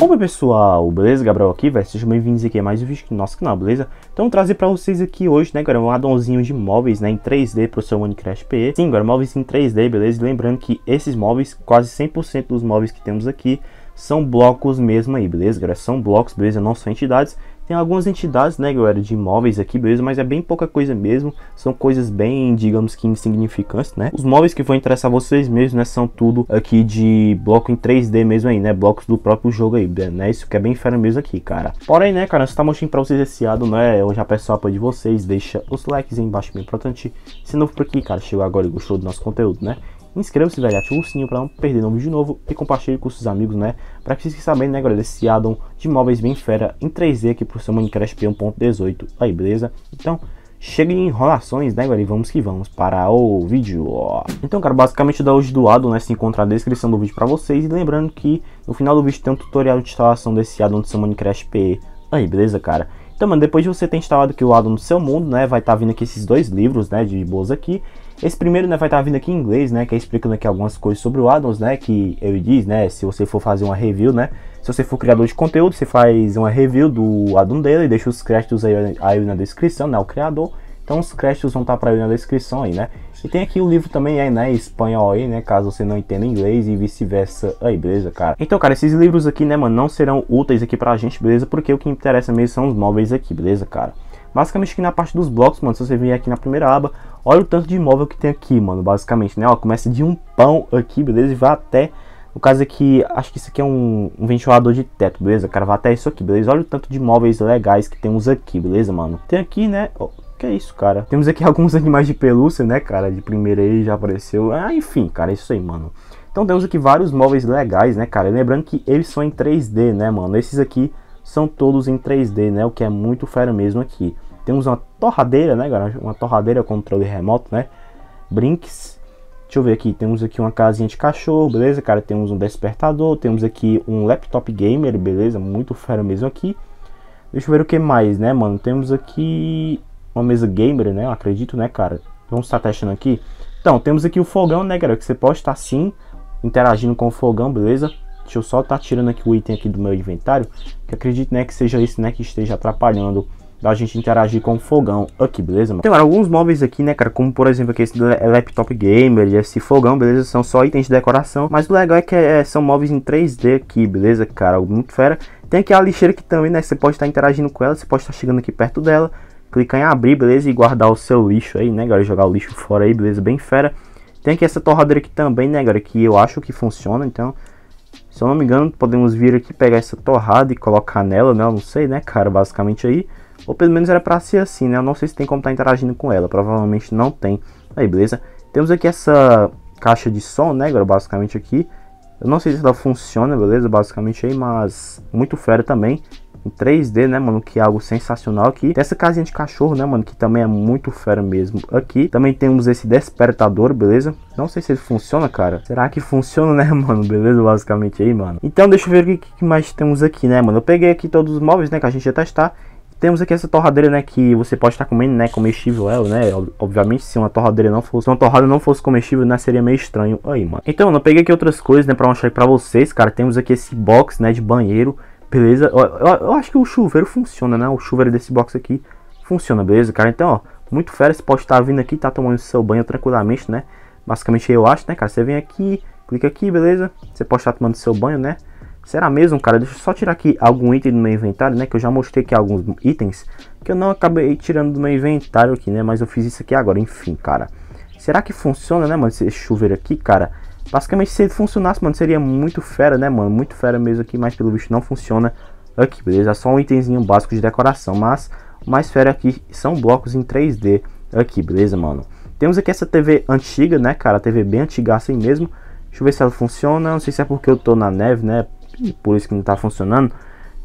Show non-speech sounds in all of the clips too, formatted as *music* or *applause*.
Olá pessoal, beleza? Gabriel aqui, velho. Sejam bem-vindos aqui a mais um vídeo do nosso canal, beleza? Então, trazer pra vocês aqui hoje, né, galera, um addonzinho de móveis, né, em 3D pro seu Minecraft PE. Sim, galera, móveis em 3D, beleza? E lembrando que esses móveis, quase 100% dos móveis que temos aqui, são blocos mesmo aí, beleza, galera? São blocos, beleza? Não são entidades. Tem algumas entidades, né, galera, de imóveis aqui, beleza? Mas é bem pouca coisa mesmo. São coisas bem, digamos que insignificantes, né? Os móveis que vão interessar vocês mesmo, né, são tudo aqui de bloco em 3D mesmo aí, né? Blocos do próprio jogo aí, né? né? Isso que é bem fera mesmo aqui, cara. Porém, né, cara, se tá mostrando pra vocês esse ado, né? Hoje a pessoa apoio de vocês, deixa os likes aí embaixo, bem importante. Se novo por aqui, cara, chegou agora e gostou do nosso conteúdo, né? Inscreva-se, velho, ative o sininho para não perder nome de novo e compartilhe com seus amigos, né? Para que vocês sabem, né, galera, esse addon de móveis bem fera em 3D aqui pro seu Minecraft 1.18. Aí, beleza? Então, chega de enrolações, né, galera? E vamos que vamos para o vídeo. Ó. Então, cara, basicamente dá hoje do addon, né? Se encontrar a descrição do vídeo para vocês. E lembrando que no final do vídeo tem um tutorial de instalação desse addon do seu Minecraft PE. Aí, beleza, cara? Então, mano, depois de você ter instalado aqui o addon no seu mundo, né? Vai estar tá vindo aqui esses dois livros, né? De boas aqui. Esse primeiro né, vai estar tá vindo aqui em inglês, né? Que é explicando aqui algumas coisas sobre o Addons, né? Que ele diz, né? Se você for fazer uma review, né? Se você for criador de conteúdo, você faz uma review do addon dele, deixa os créditos aí, aí na descrição, né? O criador. Então os créditos vão estar tá para ele na descrição aí, né? E tem aqui o livro também aí, é, né, em espanhol aí, né, caso você não entenda inglês e vice-versa aí, beleza, cara? Então, cara, esses livros aqui, né, mano, não serão úteis aqui pra gente, beleza? Porque o que interessa mesmo são os móveis aqui, beleza, cara? Basicamente aqui na parte dos blocos, mano, se você vir aqui na primeira aba, olha o tanto de imóvel que tem aqui, mano, basicamente, né? Ó, começa de um pão aqui, beleza? E vai até, no caso aqui, acho que isso aqui é um, um ventilador de teto, beleza? Cara, vai até isso aqui, beleza? Olha o tanto de imóveis legais que temos aqui, beleza, mano? Tem aqui, né, ó, que é isso, cara? Temos aqui *laughs* alguns animais de pelúcia, né, cara? De primeira aí já apareceu. Ah, enfim, cara, é isso aí, mano. Então temos aqui vários móveis legais, né, cara? lembrando que eles são em 3D, né, mano? Esses aqui são todos em 3D, né? O que é muito fera mesmo aqui. Temos uma torradeira, né, garagem? Uma torradeira controle remoto, né? Brinks. Deixa eu ver aqui, temos aqui uma casinha de cachorro, beleza, cara? Temos um despertador, temos aqui um laptop gamer, beleza? Muito fera mesmo aqui. Deixa eu ver o que mais, né, mano? Temos aqui uma mesa gamer, né? Eu acredito, né, cara? Vamos estar testando aqui. Então, temos aqui o fogão, né, galera? Que você pode estar sim interagindo com o fogão, beleza? Deixa eu só estar tá tirando aqui o item aqui do meu inventário. Que acredito, né, que seja isso, né, que esteja atrapalhando da gente interagir com o fogão aqui, beleza, mano? Tem, alguns móveis aqui, né, cara, como por exemplo aqui esse laptop gamer esse fogão, beleza, são só itens de decoração, mas o legal é que é, são móveis em 3D aqui, beleza, cara, muito fera. Tem aqui a lixeira que também, né, você pode estar interagindo com ela, você pode estar chegando aqui perto dela, clicar em abrir, beleza, e guardar o seu lixo aí, né, galera, jogar o lixo fora aí, beleza, bem fera. Tem aqui essa torradeira aqui também, né, galera, que eu acho que funciona, então... Se eu não me engano, podemos vir aqui, pegar essa torrada e colocar nela, né? Eu não sei, né, cara? Basicamente aí. Ou pelo menos era para ser assim, né? Eu não sei se tem como estar tá interagindo com ela, provavelmente não tem. Aí, beleza? Temos aqui essa caixa de som, né, agora basicamente aqui. Eu não sei se ela funciona, beleza, basicamente aí, mas muito fera também. Em 3D, né, mano, que é algo sensacional aqui. Tem essa casinha de cachorro, né, mano, que também é muito fera mesmo aqui. Também temos esse despertador, beleza? Não sei se ele funciona, cara. Será que funciona, né, *laughs* mano? Beleza, basicamente aí, mano. Então, deixa eu ver o que mais temos aqui, né, mano. Eu peguei aqui todos os móveis, né, que a gente ia testar. Temos aqui essa torradeira, né, que você pode estar comendo, né, comestível ela, é, né, obviamente se uma torradeira não fosse, uma torrada não fosse comestível, né, seria meio estranho aí, mano. Então, eu peguei aqui outras coisas, né, pra mostrar pra vocês, cara, temos aqui esse box, né, de banheiro, beleza, eu, eu, eu acho que o chuveiro funciona, né, o chuveiro desse box aqui funciona, beleza, cara, então, ó, muito fera, você pode estar vindo aqui, tá tomando seu banho tranquilamente, né, basicamente eu acho, né, cara, você vem aqui, clica aqui, beleza, você pode estar tomando seu banho, né, Será mesmo, cara? Deixa eu só tirar aqui algum item do meu inventário, né? Que eu já mostrei aqui alguns itens que eu não acabei tirando do meu inventário aqui, né? Mas eu fiz isso aqui agora, enfim, cara. Será que funciona, né, mano, esse chuveiro aqui, cara? Basicamente, se ele funcionasse, mano, seria muito fera, né, mano? Muito fera mesmo aqui, mas pelo visto não funciona aqui, beleza? É só um itemzinho básico de decoração, mas o mais fera aqui são blocos em 3D aqui, beleza, mano? Temos aqui essa TV antiga, né, cara? TV bem antiga assim mesmo. Deixa eu ver se ela funciona. Não sei se é porque eu tô na neve, né? e por isso que não tá funcionando.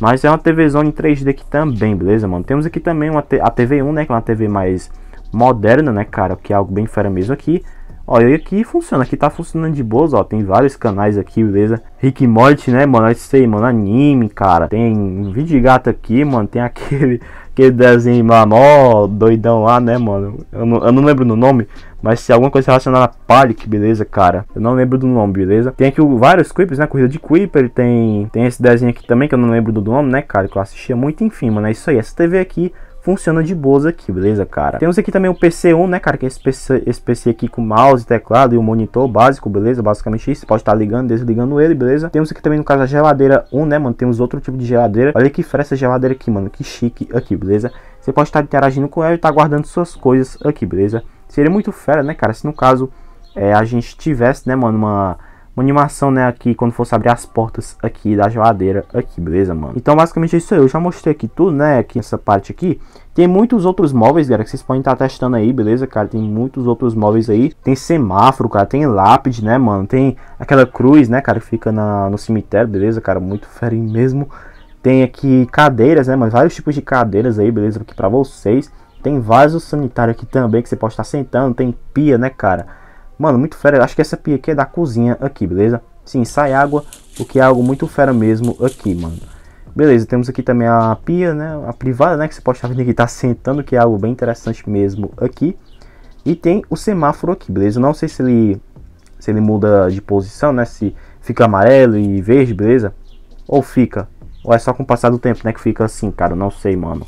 Mas é uma TV Zone 3D aqui também, beleza, mano? Temos aqui também uma a TV1, né? Que é uma TV mais moderna, né, cara? Que é algo bem fera mesmo aqui. Olha, aqui funciona, aqui tá funcionando de boas, ó. Tem vários canais aqui, beleza? Rick Morty, né, mano? Isso sei, mano. Anime, cara. Tem um vídeo de gato aqui, mano. Tem *laughs* aquele aquele desenho lá, mó doidão lá, né, mano? Eu não, eu não lembro do nome, mas se alguma coisa relacionada a que beleza, cara? Eu não lembro do nome, beleza? Tem aqui o, vários clipes, né? Corrida de Creeper, tem, tem esse desenho aqui também, que eu não lembro do nome, né, cara? Que eu assistia muito, enfim, mano, é isso aí. Essa TV aqui funciona de boas aqui, beleza, cara? Temos aqui também o PC1, né, cara, que é esse PC, esse PC aqui com mouse, teclado e o um monitor básico, beleza? Basicamente isso, você pode estar tá ligando, desligando ele, beleza? Temos aqui também, no caso, a geladeira 1, né, mano? Temos outro tipo de geladeira. Olha que essa geladeira aqui, mano, que chique aqui, beleza? Você pode estar tá interagindo com ela e estar tá guardando suas coisas aqui, beleza? Seria muito fera, né, cara, se no caso é, a gente tivesse, né, mano, uma uma animação, né, aqui, quando fosse abrir as portas aqui da geladeira aqui, beleza, mano? Então, basicamente, é isso aí. Eu já mostrei aqui tudo, né, aqui nessa parte aqui. Tem muitos outros móveis, galera, que vocês podem estar tá testando aí, beleza, cara? Tem muitos outros móveis aí. Tem semáforo, cara, tem lápide, né, mano? Tem aquela cruz, né, cara, que fica na, no cemitério, beleza, cara? Muito ferinho mesmo. Tem aqui cadeiras, né, mas vários tipos de cadeiras aí, beleza, aqui pra vocês. Tem vaso sanitário aqui também, que você pode estar tá sentando. Tem pia, né, cara? Mano, muito fera. acho que essa pia aqui é da cozinha aqui, beleza? Sim, sai água, o que é algo muito fera mesmo aqui, mano. Beleza, temos aqui também a pia, né? A privada, né? Que você pode estar vendo aqui, tá sentando, que é algo bem interessante mesmo aqui. E tem o semáforo aqui, beleza? Eu não sei se ele, se ele muda de posição, né? Se fica amarelo e verde, beleza? Ou fica? Ou é só com o passar do tempo, né? Que fica assim, cara. não sei, mano.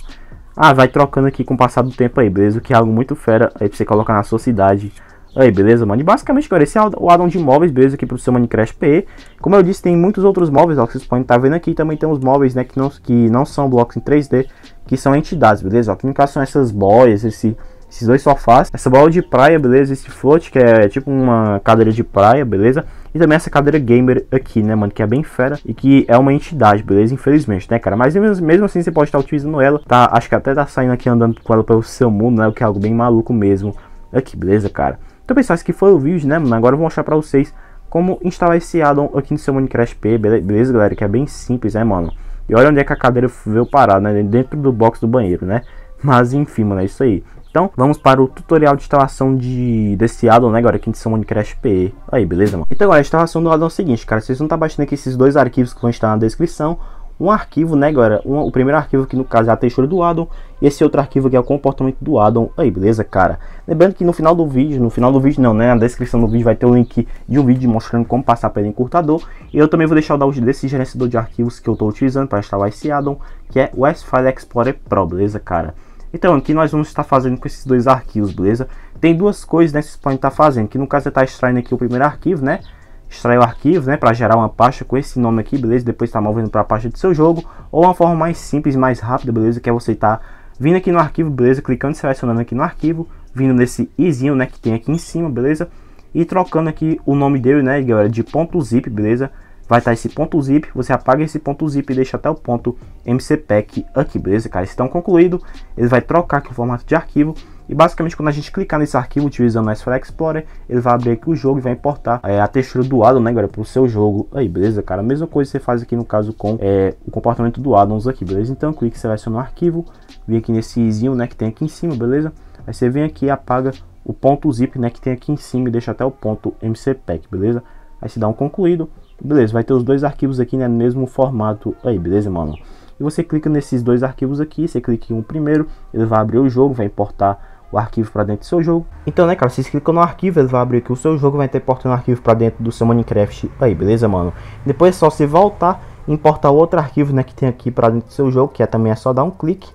Ah, vai trocando aqui com o passar do tempo aí, beleza? O que é algo muito fera aí pra você colocar na sua cidade Aí, beleza, mano? E basicamente, cara, esse é o addon de móveis, beleza, aqui pro seu Minecraft PE. Como eu disse, tem muitos outros móveis, ó, que vocês podem estar tá vendo aqui. Também tem os móveis, né, que não, que não são blocos em 3D, que são entidades, beleza? Ó, aqui no caso são essas boias, esse, esses dois sofás. Essa bola de praia, beleza? Esse float, que é tipo uma cadeira de praia, beleza? E também essa cadeira gamer aqui, né, mano? Que é bem fera e que é uma entidade, beleza? Infelizmente, né, cara? Mas mesmo, mesmo assim você pode estar utilizando ela, tá? Acho que até tá saindo aqui andando com ela pelo seu mundo, né? O que é algo bem maluco mesmo aqui, beleza, cara? Então pessoal, esse aqui foi o vídeo, né mano? Agora eu vou mostrar pra vocês como instalar esse addon aqui no seu Minecraft P, beleza galera? Que é bem simples, né mano? E olha onde é que a cadeira veio parar, né? Dentro do box do banheiro, né? *laughs* Mas enfim, mano, é isso aí. Então, vamos para o tutorial de instalação de, desse addon, né, Agora aqui no São Minecraft PE. Aí, beleza, mano? Então, agora, a instalação do addon é o seguinte, cara, vocês vão estar tá baixando aqui esses dois arquivos que vão estar na descrição um arquivo, né, galera? Um, o primeiro arquivo que no caso é a textura do addon, e esse outro arquivo aqui é o comportamento do addon. Aí, beleza, cara? Lembrando que no final do vídeo, no final do vídeo não, né? Na descrição do vídeo vai ter o link de um vídeo mostrando como passar pelo encurtador. E eu também vou deixar o download desse gerenciador de arquivos que eu estou utilizando para instalar esse addon, que é o File Explorer Pro, beleza, cara? Então, aqui nós vamos estar fazendo com esses dois arquivos, beleza? Tem duas coisas, né, que vocês podem estar fazendo, que no caso é estar tá extraindo aqui o primeiro arquivo, né? extrair o arquivo, né, para gerar uma pasta com esse nome aqui, beleza? Depois está movendo para a pasta do seu jogo, ou uma forma mais simples, mais rápida, beleza? Que é você estar tá vindo aqui no arquivo, beleza? Clicando e selecionando aqui no arquivo, vindo nesse izinho, né, que tem aqui em cima, beleza? E trocando aqui o nome dele, né, galera, de ponto .zip, beleza? vai estar tá esse ponto zip, você apaga esse ponto zip e deixa até o ponto mcpack aqui, beleza, cara? Tá um concluído, ele vai trocar aqui o formato de arquivo e basicamente quando a gente clicar nesse arquivo utilizando o S4 Explorer, ele vai abrir aqui o jogo e vai importar é, a textura do Addon, né, galera, pro seu jogo aí, beleza, cara? A mesma coisa você faz aqui no caso com é, o comportamento do Addons aqui, beleza? Então clique, seleciona o arquivo, vem aqui nesse izinho, né, que tem aqui em cima, beleza? Aí você vem aqui e apaga o ponto zip, né, que tem aqui em cima e deixa até o ponto mcpack, beleza? Aí se dá um concluído, Beleza, vai ter os dois arquivos aqui né, no mesmo formato aí, beleza, mano? E você clica nesses dois arquivos aqui, você clica em um primeiro, ele vai abrir o jogo, vai importar o arquivo para dentro do seu jogo. Então, né, cara, vocês clicam no arquivo, ele vai abrir aqui o seu jogo, vai ter importando o arquivo para dentro do seu Minecraft aí, beleza, mano? Depois é só você voltar importar outro arquivo, né, que tem aqui para dentro do seu jogo, que é, também é só dar um clique,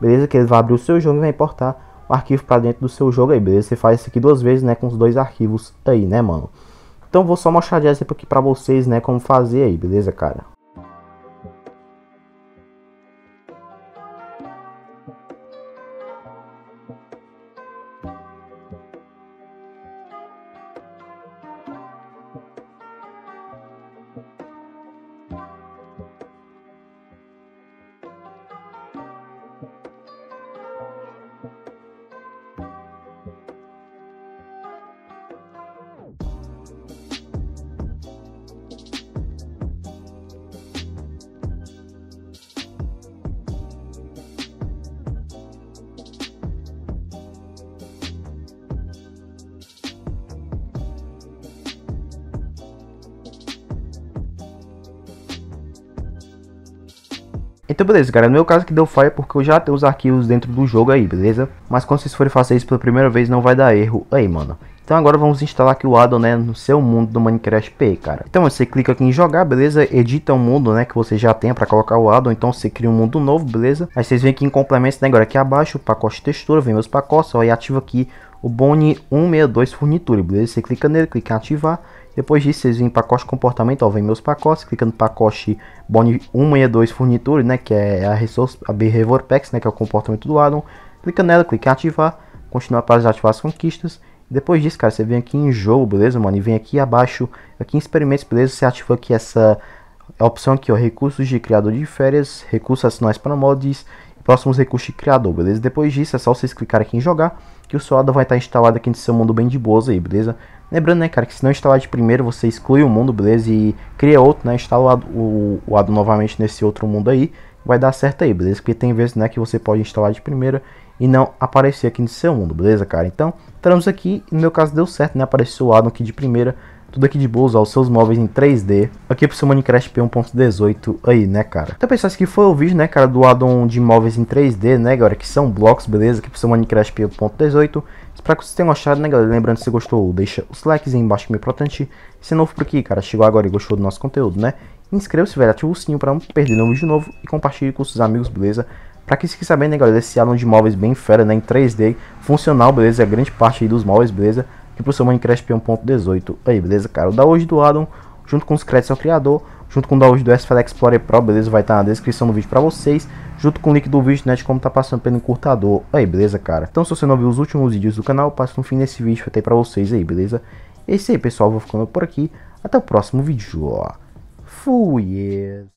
beleza? Que ele vai abrir o seu jogo e vai importar o arquivo para dentro do seu jogo aí, beleza? Você faz isso aqui duas vezes, né, com os dois arquivos aí, né, mano? Então vou só mostrar de exemplo aqui pra vocês, né, como fazer aí, beleza, cara? Então beleza, galera, no meu caso que deu falha porque eu já tenho os arquivos dentro do jogo aí, beleza? Mas quando vocês forem fazer isso pela primeira vez, não vai dar erro aí, mano. Então agora vamos instalar aqui o addon, né, no seu mundo do Minecraft P, cara. Então você clica aqui em jogar, beleza? Edita o um mundo, né, que você já tem para colocar o addon, então você cria um mundo novo, beleza? Aí vocês vêm aqui em complementos, né, agora aqui abaixo, pacote textura, vem meus pacotes, ó, e ativa aqui o Bone 162 Furniture, beleza? Você clica nele, clica em ativar, depois disso vocês vêm em pacote comportamento, ó, vem meus pacotes, clica no pacote Bone 162 Furniture, né, que é a Resource, a Behavior Packs, né, que é o comportamento do addon, clica nela, clica em ativar, Continua para ativar as conquistas, depois disso, cara, você vem aqui em jogo, beleza, mano? E vem aqui abaixo, aqui em experimentos, beleza? Você ativa aqui essa é opção aqui, ó, recursos de criador de férias, recursos assinais para mods e próximos recursos de criador, beleza? Depois disso, é só vocês clicar aqui em jogar, que o seu Ada vai estar instalado aqui no seu mundo bem de boas aí, beleza? Lembrando, né, cara, que se não instalar de primeiro, você exclui o mundo, beleza? E cria outro, né? Instala o, o, novamente nesse outro mundo aí, vai dar certo aí, beleza? Porque tem vezes, né, que você pode instalar de primeira e não aparecer aqui no seu mundo, beleza, cara? Então, entramos aqui, no meu caso deu certo, né? Apareceu o addon aqui de primeira, tudo aqui de boa, usar os seus móveis em 3D, aqui pro seu Minecraft P1.18 aí, né, cara? Então, pessoal, esse aqui foi o vídeo, né, cara, do addon de móveis em 3D, né, galera, que são blocos, beleza? Aqui pro seu Minecraft P1.18. Espero que vocês tenham gostado, né, galera? Lembrando, se gostou, deixa os likes aí embaixo que me importante. Se é novo por aqui, cara, chegou agora e gostou do nosso conteúdo, né? Inscreva-se, velho, ativa o sininho pra não perder nenhum vídeo novo e compartilhe com seus amigos, beleza? Pra quem se quiser saber, né, galera, esse álbum de móveis bem fera, né, em 3D, funcional, beleza, é grande parte aí dos móveis, beleza, que pro seu Minecraft 118 aí, beleza, cara, o da hoje do Adam, junto com os créditos ao criador, junto com o da hoje do SFL Explorer Pro, beleza, vai estar tá na descrição do vídeo pra vocês, junto com o link do vídeo, né, de como tá passando pelo encurtador, aí, beleza, cara. Então, se você não viu os últimos vídeos do canal, passa no fim desse vídeo, até pra vocês aí, beleza. É isso aí, pessoal, vou ficando por aqui, até o próximo vídeo, ó. Fui!